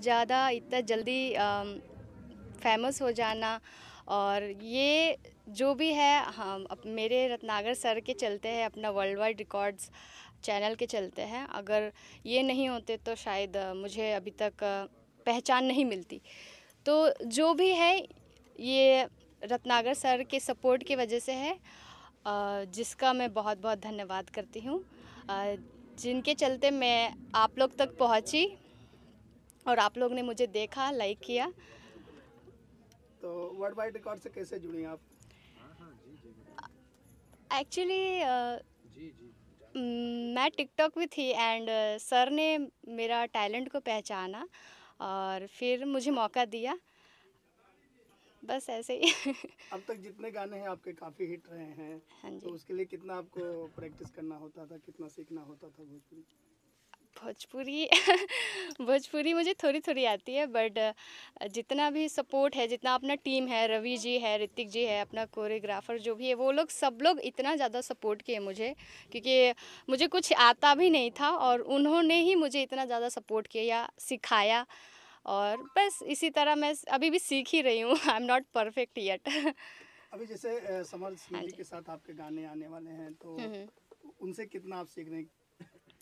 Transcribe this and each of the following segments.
ज़्यादा इतना जल्दी फेमस हो जाना और ये जो भी है हम हाँ, मेरे रत्नागर सर के चलते हैं अपना वर्ल्ड वाइड रिकॉर्ड्स चैनल के चलते हैं अगर ये नहीं होते तो शायद मुझे अभी तक पहचान नहीं मिलती तो जो भी है ये रत्नागर सर के सपोर्ट की वजह से है जिसका मैं बहुत बहुत धन्यवाद करती हूँ जिनके चलते मैं आप लोग तक पहुँची और आप लोग ने मुझे देखा लाइक किया तो वर्ल्ड वाइड रिकॉर्ड से कैसे जुड़ी आप एक्चुअली uh, mm, मैं टिकटॉक भी थी एंड सर uh, ने मेरा टैलेंट को पहचाना और फिर मुझे मौका दिया बस ऐसे ही अब तक जितने गाने हैं आपके काफ़ी हिट रहे हैं हाँ जी। तो उसके लिए कितना आपको प्रैक्टिस करना होता था कितना सीखना होता था भोजपुरी भोजपुरी भोजपुरी मुझे थोड़ी थोड़ी आती है बट जितना भी सपोर्ट है जितना अपना टीम है रवि जी है ऋतिक जी है अपना कोरियोग्राफर जो भी है वो लोग सब लोग इतना ज़्यादा सपोर्ट किए मुझे क्योंकि मुझे कुछ आता भी नहीं था और उन्होंने ही मुझे इतना ज़्यादा सपोर्ट किया सिखाया और बस इसी तरह मैं अभी भी सीख ही रही हूँ I am not perfect yet अभी जैसे समर हाँ के साथ आपके गाने आने वाले हैं तो हम्म, हम्म। उनसे कितना आप सीख रहे हैं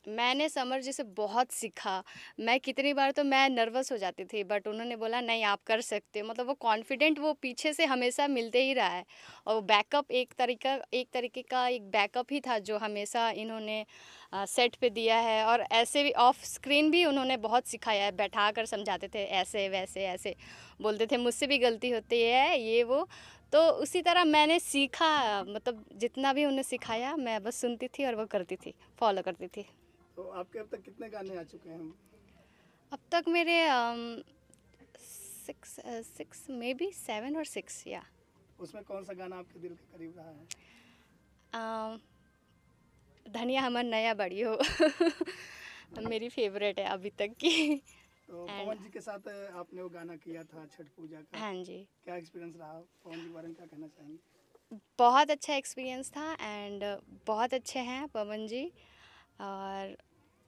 मैंने समर जी से बहुत सीखा मैं कितनी बार तो मैं नर्वस हो जाती थी बट उन्होंने बोला नहीं आप कर सकते हो मतलब वो कॉन्फिडेंट वो पीछे से हमेशा मिलते ही रहा है और बैकअप एक तरीका एक तरीके का एक बैकअप ही था जो हमेशा इन्होंने सेट पे दिया है और ऐसे भी ऑफ स्क्रीन भी उन्होंने बहुत सिखाया है बैठा कर समझाते थे ऐसे वैसे ऐसे बोलते थे मुझसे भी गलती होती है ये वो तो उसी तरह मैंने सीखा मतलब जितना भी उन्हें सिखाया मैं बस सुनती थी और वो करती थी फॉलो करती थी तो आपके अब तक कितने गाने आ चुके हैं अब तक मेरे सिक्स मे बी सेवन और सिक्स या उसमें कौन सा गाना आपके दिल के करीब रहा है uh, धनिया हमर नया बड़ी हो मेरी फेवरेट है अभी तक की तो पवन जी के साथ आपने वो गाना किया था छठ पूजा का हाँ जी क्या एक्सपीरियंस रहा पवन जी बारे में क्या कहना चाहेंगे बहुत अच्छा एक्सपीरियंस था एंड बहुत अच्छे हैं पवन जी और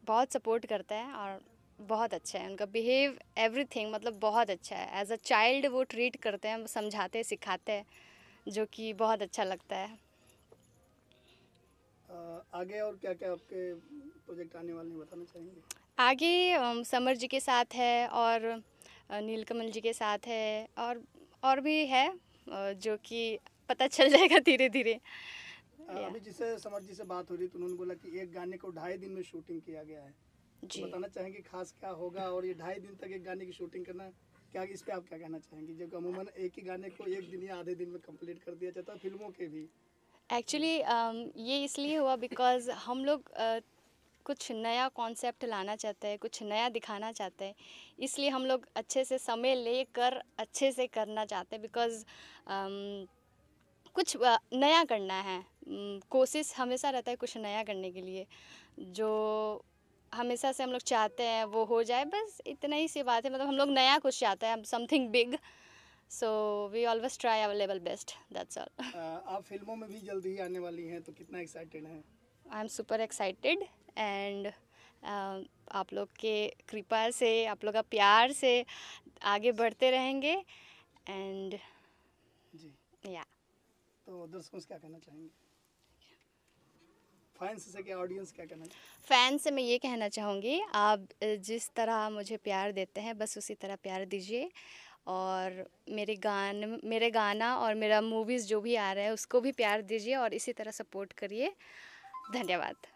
बहुत सपोर्ट करता है और बहुत अच्छा है उनका बिहेव एवरीथिंग मतलब बहुत अच्छा है एज अ चाइल्ड वो ट्रीट करते हैं समझाते सिखाते हैं जो कि बहुत अच्छा लगता है आगे और क्या क्या आपके प्रोजेक्ट आने वाले बताना चाहेंगे आगे समर जी के साथ है और नीलकमल जी के साथ है और और भी है जो कि पता चल जाएगा धीरे धीरे अभी जिसे समर जी से बात हो रही थी तो उन्होंने बोला कि एक गाने को ढाई दिन में शूटिंग किया गया है तो जी। तो बताना चाहेंगे खास क्या होगा और ये ढाई दिन तक एक गाने की शूटिंग करना क्या इस पे आप क्या कहना चाहेंगे जब अमूमन एक ही गाने को एक दिन या आधे दिन में कंप्लीट कर दिया जाता है फिल्मों के भी एक्चुअली um, ये इसलिए हुआ बिकॉज हम लोग uh, कुछ नया कॉन्सेप्ट लाना चाहते हैं कुछ नया दिखाना चाहते हैं इसलिए हम लोग अच्छे से समय लेकर अच्छे से करना चाहते हैं बिकॉज um, कुछ नया करना है कोशिश हमेशा रहता है कुछ नया करने के लिए जो हमेशा से हम लोग चाहते हैं वो हो जाए बस इतना ही सी बात है मतलब हम लोग नया कुछ चाहते हैं something big so we always try level best that's all आप फिल्मों में भी जल्दी ही आने वाली हैं तो कितना एक्साइटेड हैं I am super excited and आप लोग के कृपा से आप लोग का प्यार से आगे बढ़ते रहेंगे एंड या yeah. तो दर्शकों से क्या कहना चाहेंगे फैंस से क्या ऑडियंस क्या कहना फैन से मैं ये कहना चाहूँगी आप जिस तरह मुझे प्यार देते हैं बस उसी तरह प्यार दीजिए और मेरे गान मेरे गाना और मेरा मूवीज़ जो भी आ रहा है उसको भी प्यार दीजिए और इसी तरह सपोर्ट करिए धन्यवाद